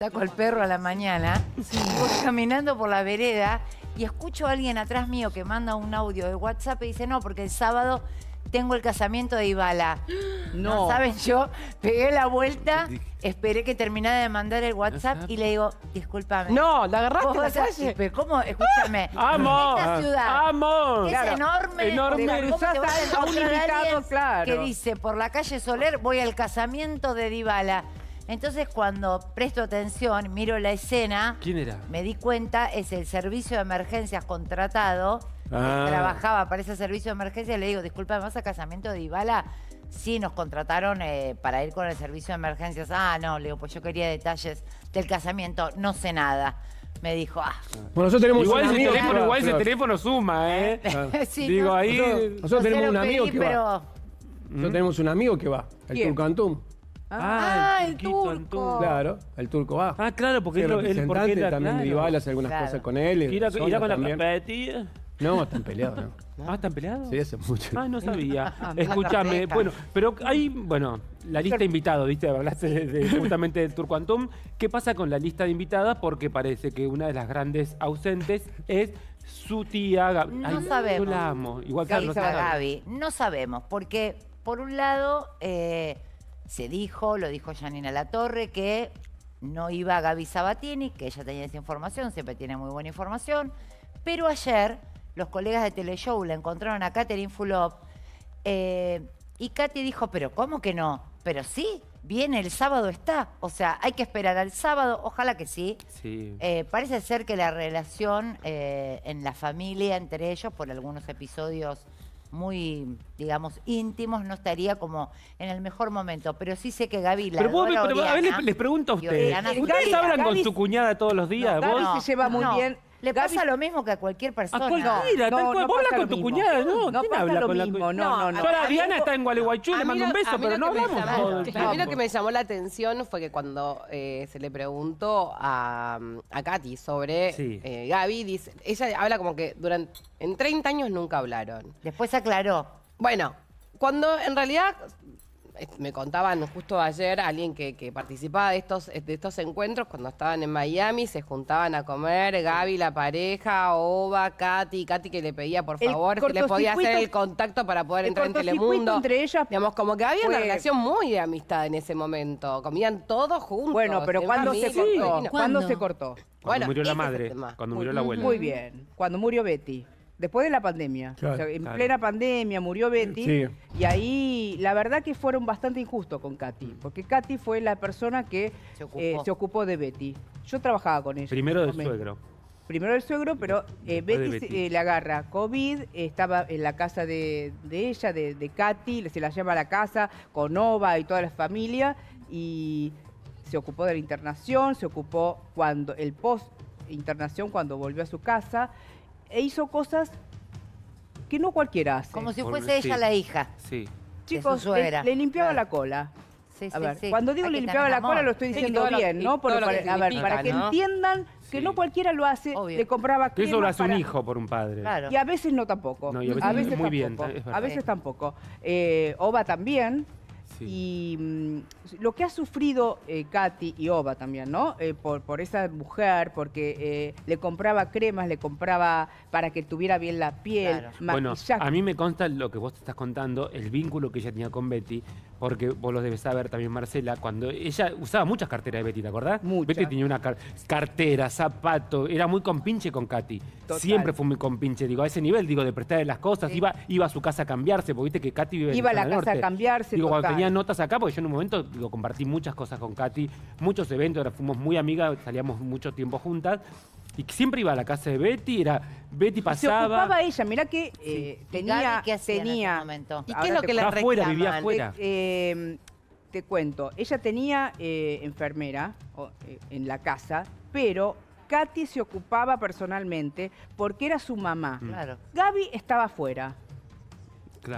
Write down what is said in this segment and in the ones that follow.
Saco el perro a la mañana, voy caminando por la vereda y escucho a alguien atrás mío que manda un audio de WhatsApp y dice, no, porque el sábado tengo el casamiento de Ibala. No. ¿Saben? Yo pegué la vuelta, esperé que terminara de mandar el WhatsApp y le digo, discúlpame. No, la agarraste la calle. ¿Cómo? Escúchame. amo. es enorme. Enorme. ¿cómo un Que dice, por la calle Soler voy al casamiento de Dybala. Entonces cuando presto atención, miro la escena, ¿Quién era? me di cuenta, es el servicio de emergencias contratado, ah. trabajaba para ese servicio de emergencias. le digo, disculpa, ¿vas a casamiento de Ibala? Sí, nos contrataron eh, para ir con el servicio de emergencias. Ah, no, le digo, pues yo quería detalles del casamiento, no sé nada. Me dijo, ah, Bueno, nosotros tenemos Igual ese teléfono, suma, ¿eh? Digo, ahí. Nosotros, tenemos un amigo que va. Nosotros tenemos un amigo que va, el Ah, el, ah, turco. Claro, el turco va. Ah, claro, porque sí, él, porque también claro. rival hace algunas cosas con él. ¿Irá, con la tía? No, están peleados, Ah, ¿están peleados? Sí, hace mucho. Ah, no sabía. Ah, Escúchame, bueno, pero hay, bueno, la lista de invitados, ¿viste? Hablaste justamente del Turco Antón. ¿Qué pasa con la lista de invitadas? Porque parece que una de las grandes ausentes es su tía Gaby. No sabemos. Yo la amo. Igual que Gaby. No sabemos, porque por un lado... Eh, se dijo, lo dijo Janina Latorre, que no iba Gaby Sabatini, que ella tenía esa información, siempre tiene muy buena información. Pero ayer los colegas de Teleshow le encontraron a Catherine Fulop eh, y Katy dijo, pero ¿cómo que no? Pero sí, viene el sábado está. O sea, hay que esperar al sábado, ojalá que sí. sí. Eh, parece ser que la relación eh, en la familia entre ellos, por algunos episodios muy, digamos, íntimos, no estaría como en el mejor momento. Pero sí sé que Gaby Pero vos, a ver, les, pregunto a eh, eh, ustedes. ¿Ustedes hablan con su cuñada todos los días? No, ¿Vos? se lleva muy bien. Le pasa lo mismo que a cualquier persona. A cualquiera, No, cual. Vos hablas con tu cuñada, ¿no? No ¿Quién habla con la cuñada? no, no, no. Yo Diana está en Gualeguaychú, le mando un beso, pero no vamos A mí lo que me llamó la atención fue que cuando eh, se le preguntó a, mm, Katy sobre eh, Gaby, ella habla como que durante en 30 años nunca hablaron. Después aclaró. Bueno, cuando en realidad eh, me contaban justo ayer alguien que, participaba de estos, de estos encuentros cuando estaban en Miami, se juntaban a comer, Gaby, la pareja, Oba, Katy, Katy que le pedía por favor que le podía hacer el contacto para poder entrar en Telemundo. Entre ellas Digamos, como que había una relación muy de amistad en ese momento. Comían todos juntos. Bueno, pero ¿cuándo se, cortó? se cortó? Cuando murió la madre, cuando murió la abuela. Muy bien, cuando murió Betty después de la pandemia. en plena pandemia murió Betty y ahí la verdad que fueron bastante injustos con Katy, mm. porque Katy fue la persona que eh, se ocupó, de Betty. Yo trabajaba con ella. Primero del suegro. Primero del suegro, pero eh, Betty, le eh, agarra COVID, estaba en la casa de, ella, de, Katy, se la lleva a la casa con Ova y toda la familia y se ocupó de la internación, se ocupó cuando el post internación cuando volvió a su casa e hizo cosas que no cualquiera hace. Como si fuese ella la hija. Sí. Chicos, le, le, limpiaba la cola. Sí, a ver, cuando digo le limpiaba la cola lo estoy diciendo bien, ¿no? para, a ver, para que entiendan que no cualquiera lo hace, le compraba crema Eso lo hace un hijo por un padre. Claro. Y a veces no tampoco. No, a veces, muy tampoco. Bien, a veces tampoco. Eh, Oba también, y mm, lo que ha sufrido eh, Katy y Oba también, ¿no? Eh, por, esa mujer, porque eh, le compraba cremas, le compraba para que tuviera bien la piel. Claro. Bueno, a mí me consta lo que vos te estás contando, el vínculo que ella tenía con Betty, porque vos lo debes saber también, Marcela, cuando ella usaba muchas carteras de Betty, ¿te acordás? Betty tenía una cartera, zapato, era muy compinche con Katy. Siempre fue muy compinche, digo, a ese nivel, digo, de prestarle las cosas, iba, iba a su casa a cambiarse, porque viste que Katy iba Iba a la casa a cambiarse. Digo, cuando tenía notas acá, porque yo en un momento digo, compartí muchas cosas con Katy, muchos eventos, ahora fuimos muy amigas, salíamos mucho tiempo juntas y siempre iba a la casa de Betty, era Betty pasaba. Se ocupaba ella, mirá que eh, tenía, qué este ¿Y qué es lo que la afuera, eh, em, te cuento, ella tenía eh, enfermera en la casa, pero Katy se ocupaba personalmente porque era su mamá. Mm. Gaby estaba afuera.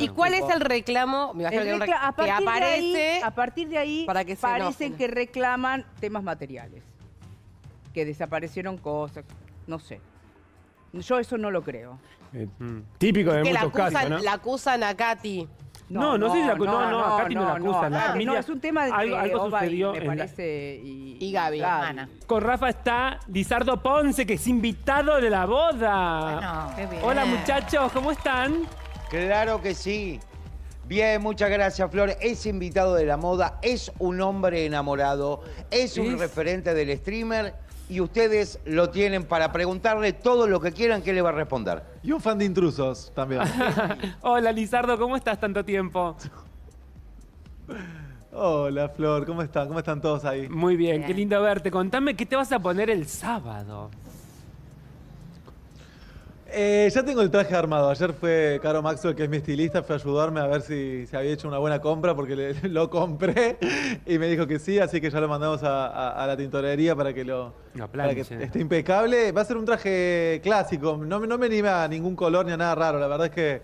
¿Y cuál es el reclamo? Me aparece a partir de ahí para parecen que reclaman temas materiales que desaparecieron cosas, no sé. Yo eso no lo creo. Eh, mm. típico de muchos la acusan, casos, la acusan a Katy. No, no, sé No, no, a Katy no, la acusan. no, ah, es un tema de algo, algo sucedió. Y, me parece, y, Gaby, Con Rafa está Lizardo Ponce, que es invitado de la boda. Hola muchachos, ¿cómo están? Claro que sí. Bien, muchas gracias, Flor. Es invitado de la moda, es un hombre enamorado, es un referente del streamer y ustedes lo tienen para preguntarle todo lo que quieran que le va a responder. Y un fan de intrusos también. Hola, Lizardo, ¿cómo estás tanto tiempo? Hola, Flor, ¿cómo están? ¿Cómo están todos ahí? Muy bien, bien, qué lindo verte. Contame qué te vas a poner el sábado. Eh, ya tengo el traje armado. Ayer fue Caro Maxwell, que es mi estilista, fue a ayudarme a ver si se había hecho una buena compra porque lo compré y me dijo que sí, así que ya lo mandamos a, la tintorería para que lo esté impecable. Va a ser un traje clásico, no, no me anima a ningún color ni a nada raro. La verdad es que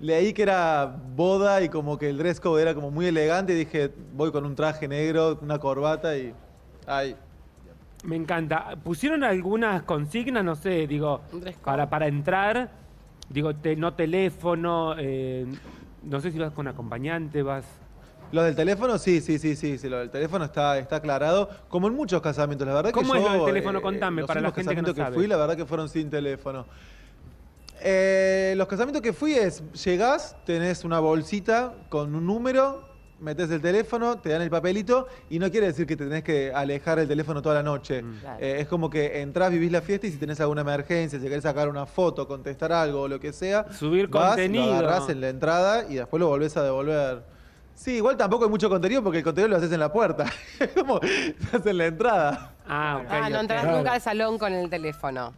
leí que era boda y como que el dress code era como muy elegante y dije, voy con un traje negro, una corbata y Ay, me encanta. ¿Pusieron algunas consignas, no sé, digo, para, para entrar? Digo, te, no teléfono, eh, no sé si vas con acompañante, vas... Lo del teléfono, sí, sí, sí, sí, sí, lo del teléfono está, está aclarado, como en muchos casamientos, la verdad ¿Cómo es lo del eh, teléfono? Contame, para la gente que, no que fui, la verdad que fueron sin teléfono. Eh, los casamientos que fui es, llegás, tenés una bolsita con un número, metes el teléfono, te dan el papelito y no quiere decir que te tenés que alejar el teléfono toda la noche. Mm. Eh, es como que entras, vivís la fiesta y si tenés alguna emergencia, si querés sacar una foto, contestar algo o lo que sea, subir contenido. Lo agarrás en la entrada y después lo volvés a devolver. Sí, igual tampoco hay mucho contenido porque el contenido lo haces en la puerta. como estás en la entrada. Ah, okay, ah no entras nunca al salón con el teléfono.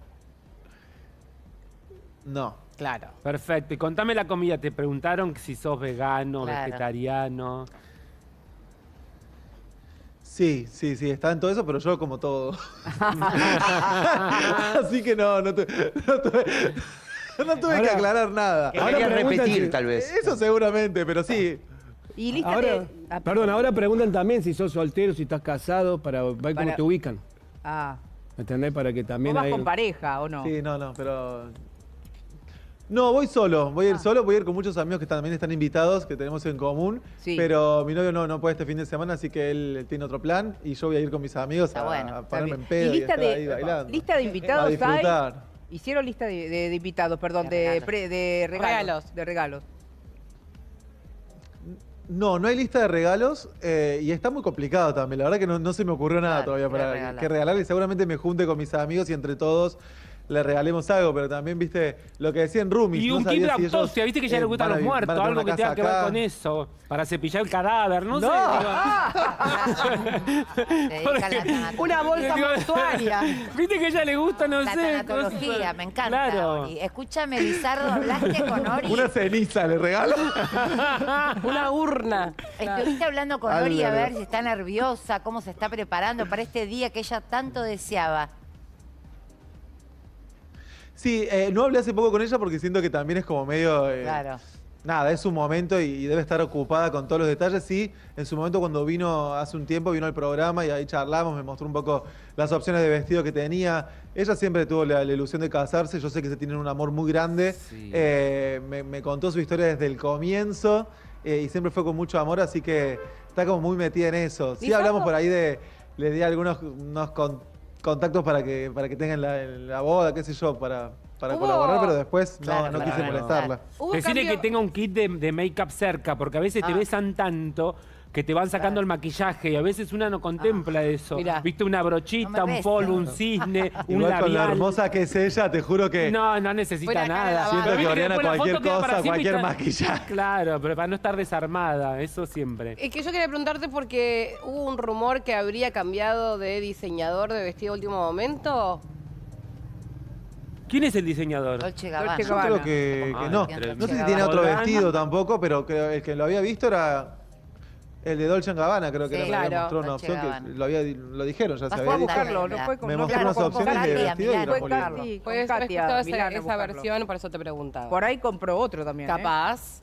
No. Claro. Perfecto. Y contame la comida. Te preguntaron si sos vegano, vegetariano. Sí, sí, sí, está en todo eso, pero yo como todo. Así que no, no tuve, que aclarar nada. Hay Que repetir, tal vez. Eso seguramente, pero sí. Y lista ahora, ah, Perdón, ahora preguntan también si sos soltero, si estás casado, para ver cómo te ubican. Ah. ¿Entendés? Para que también. vas con pareja o no? Sí, no, no, pero no, voy solo, voy a ir ah. solo, voy a ir con muchos amigos que también están invitados, que tenemos en común, pero mi novio no, puede este fin de semana, así que él tiene otro plan y yo voy a ir con mis amigos a, en pedo lista de, invitados hay. Hicieron lista de, invitados, perdón, De regalos. de regalos, No, no hay lista de regalos eh, y está muy complicado también. La verdad que no, se me ocurrió nada todavía para regalar? que regalar y seguramente me junte con mis amigos y entre todos le regalemos algo, pero también, viste, lo que decía en Rumi. Y un no de viste que ya eh, le gustan los muertos, algo que tenga que ver con eso, para cepillar el cadáver, no, sé. Digo. una bolsa mortuaria. viste que ya le gusta, no la sé. La me encanta. Claro. Ori. Escúchame, Lizardo, hablaste con Ori. Una ceniza, le regalo. una urna. Estuviste hablando con Ori a ver si está nerviosa, cómo se está preparando para este día que ella tanto deseaba. Sí, eh, no hablé hace poco con ella porque siento que también es como medio... Eh, claro. Nada, es su momento y debe estar ocupada con todos los detalles. Sí, en su momento cuando vino hace un tiempo, vino al programa y ahí charlamos, me mostró un poco las opciones de vestido que tenía. Ella siempre tuvo la, ilusión de casarse, yo sé que se tienen un amor muy grande. Eh, me, contó su historia desde el comienzo y siempre fue con mucho amor, así que está como muy metida en eso. Sí hablamos por ahí de... Le di algunos unos contactos para que, para que tengan la, boda, qué sé yo, para, para colaborar, pero después no, quise molestarla. Decirle que tenga un kit de, de make-up cerca, porque a veces te ah. besan tanto que te van sacando el maquillaje y a veces una no contempla ah, eso. Viste una brochita, un polo, un cisne, un Igual con la hermosa que es ella, te juro que... No, no necesita nada. Siento que Oriana cualquier cosa, cualquier maquillaje. Claro, pero para no estar desarmada, eso siempre. Es que yo quería preguntarte porque hubo un rumor que habría cambiado de diseñador de vestido último momento. ¿Quién es el diseñador? Dolce Gabbana. Yo creo que ah, no. No sé si tiene otro vestido tampoco, pero el que lo había visto era el de Dolce Gabbana creo que sí, era, claro, una opción que lo, había, lo dijeron, ya se había dicho. Buscarlo, no fue con, me mostró unas opciones de vestido y no esa, versión, por eso te preguntaba. Por ahí compró otro también, ¿eh? Capaz.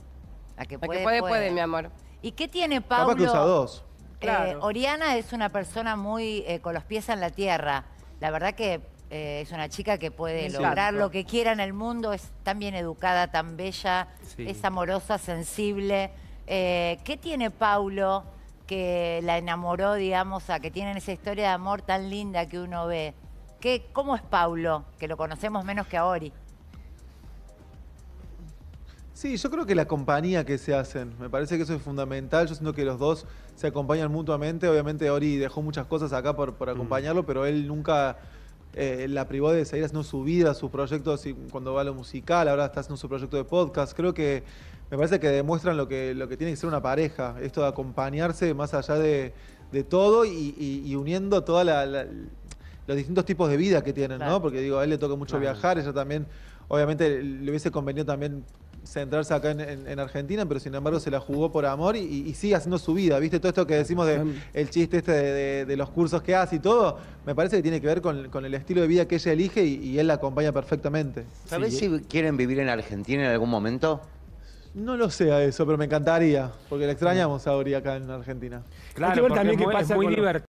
La que puede, La que puede, puede, mi amor. ¿Y qué tiene Pablo? Capaz usa dos. Eh, Oriana es una persona muy eh, con los pies en la tierra. La verdad que es una chica que puede lograr lo que quiera en el mundo. Es tan bien educada, tan bella, es amorosa, sensible. Eh, ¿Qué tiene Paulo que la enamoró, digamos, a que tienen esa historia de amor tan linda que uno ve? ¿Qué, ¿Cómo es Paulo, que lo conocemos menos que a Ori? Sí, yo creo que la compañía que se hacen, me parece que eso es fundamental. Yo siento que los dos se acompañan mutuamente. Obviamente Ori dejó muchas cosas acá por, mm. acompañarlo, pero él nunca eh, la privó de seguir haciendo su vida, sus proyectos cuando va a lo musical, ahora está haciendo su proyecto de podcast. Creo que me parece que demuestran lo que, lo que tiene que ser una pareja, esto de acompañarse más allá de, todo y, uniendo todos los distintos tipos de vida que tienen, ¿no? Porque digo, a él le toca mucho viajar, ella también, obviamente le hubiese convenido también centrarse acá en, Argentina, pero sin embargo se la jugó por amor y, sigue haciendo su vida, ¿viste? Todo esto que decimos del chiste este de, los cursos que hace y todo, me parece que tiene que ver con, el estilo de vida que ella elige y, él la acompaña perfectamente. ¿Sabés si quieren vivir en Argentina en algún momento? No lo sé a eso, pero me encantaría, porque la extrañamos ahora acá en Argentina. Claro, es, muy, pasa divertido.